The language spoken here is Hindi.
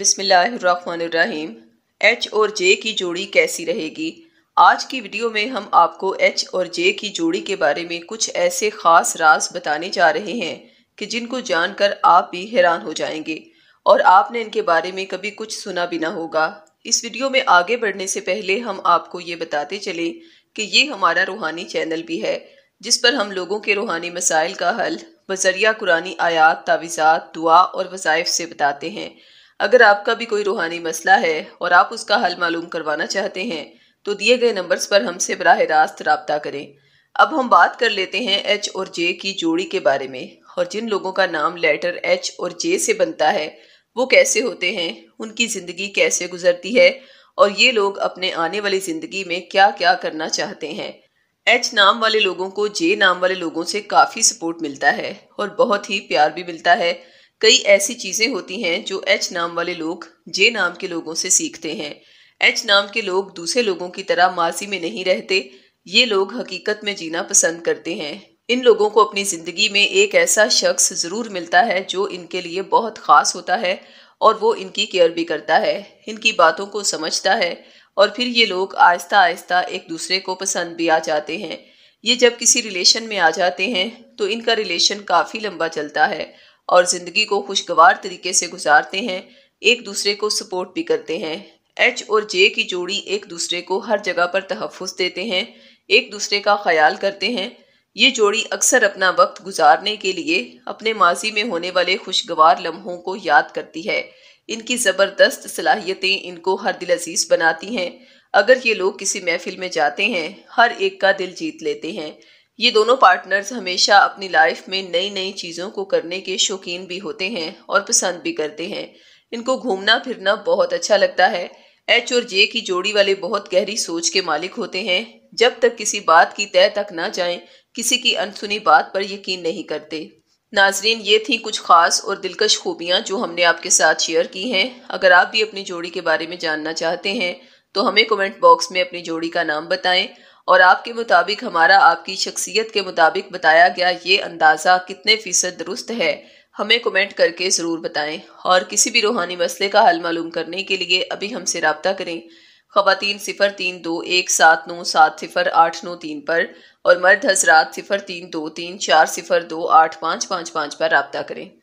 बिसमीम एच और जे की जोड़ी कैसी रहेगी आज की वीडियो में हम आपको एच और जे की जोड़ी के बारे में कुछ ऐसे ख़ास राज बताने जा रहे हैं कि जिनको जानकर आप भी हैरान हो जाएंगे और आपने इनके बारे में कभी कुछ सुना भी ना होगा इस वीडियो में आगे बढ़ने से पहले हम आपको ये बताते चले कि ये हमारा रूहानी चैनल भी है जिस पर हम लोगों के रूहानी मसाइल का हल बजरिया कुरानी आयात तावीज़ात दुआ और वज़ाइफ से बताते हैं अगर आपका भी कोई रूहानी मसला है और आप उसका हल मालूम करवाना चाहते हैं तो दिए गए नंबर्स पर हमसे बरह रास्त रबता करें अब हम बात कर लेते हैं एच और जे की जोड़ी के बारे में और जिन लोगों का नाम लेटर एच और जे से बनता है वो कैसे होते हैं उनकी ज़िंदगी कैसे गुजरती है और ये लोग अपने आने वाली ज़िंदगी में क्या क्या करना चाहते हैं एच नाम वाले लोगों को जे नाम वाले लोगों से काफ़ी सपोर्ट मिलता है और बहुत ही प्यार भी मिलता है कई ऐसी चीज़ें होती हैं जो एच नाम वाले लोग जे नाम के लोगों से सीखते हैं एच नाम के लोग दूसरे लोगों की तरह माजी में नहीं रहते ये लोग हकीकत में जीना पसंद करते हैं इन लोगों को अपनी ज़िंदगी में एक ऐसा शख्स ज़रूर मिलता है जो इनके लिए बहुत ख़ास होता है और वो इनकी केयर भी करता है इनकी बातों को समझता है और फिर ये लोग आहिस्ता आहिस्ता एक दूसरे को पसंद भी आ जाते हैं ये जब किसी रिलेशन में आ जाते हैं तो इनका रिलेशन काफ़ी लंबा चलता है और ज़िंदगी को खुशगवार तरीके से गुजारते हैं एक दूसरे को सपोर्ट भी करते हैं एच और जे की जोड़ी एक दूसरे को हर जगह पर तहफ़ देते हैं एक दूसरे का ख्याल करते हैं ये जोड़ी अक्सर अपना वक्त गुजारने के लिए अपने माजी में होने वाले खुशगवार लम्हों को याद करती है इनकी ज़बरदस्त सलाहियतें इनको हर दिल अजीज़ बनाती हैं अगर ये लोग किसी महफिल में जाते हैं हर एक का दिल जीत लेते हैं ये दोनों पार्टनर्स हमेशा अपनी लाइफ में नई नई चीज़ों को करने के शौकीन भी होते हैं और पसंद भी करते हैं इनको घूमना फिरना बहुत अच्छा लगता है एच और जे की जोड़ी वाले बहुत गहरी सोच के मालिक होते हैं जब तक किसी बात की तय तक ना जाएं, किसी की अनसुनी बात पर यकीन नहीं करते नाजरीन ये थी कुछ खास और दिलकश खूबियाँ जो हमने आपके साथ शेयर की हैं अगर आप भी अपनी जोड़ी के बारे में जानना चाहते हैं तो हमें कमेंट बॉक्स में अपनी जोड़ी का नाम बताएं और आपके मुताबिक हमारा आपकी शख्सियत के मुताबिक बताया गया ये अंदाज़ा कितने फ़ीसद दुरुस्त है हमें कमेंट करके ज़रूर बताएं और किसी भी रूहानी मसले का हल मालूम करने के लिए अभी हमसे रबता करें ख़वातीन सिफर तीन दो एक सात नौ सात सिफर आठ नौ तीन पर और मर्द हजरात सिफर तीन दो तीन चार सिफर दो आठ पाँच पाँच पाँच पर रबता करें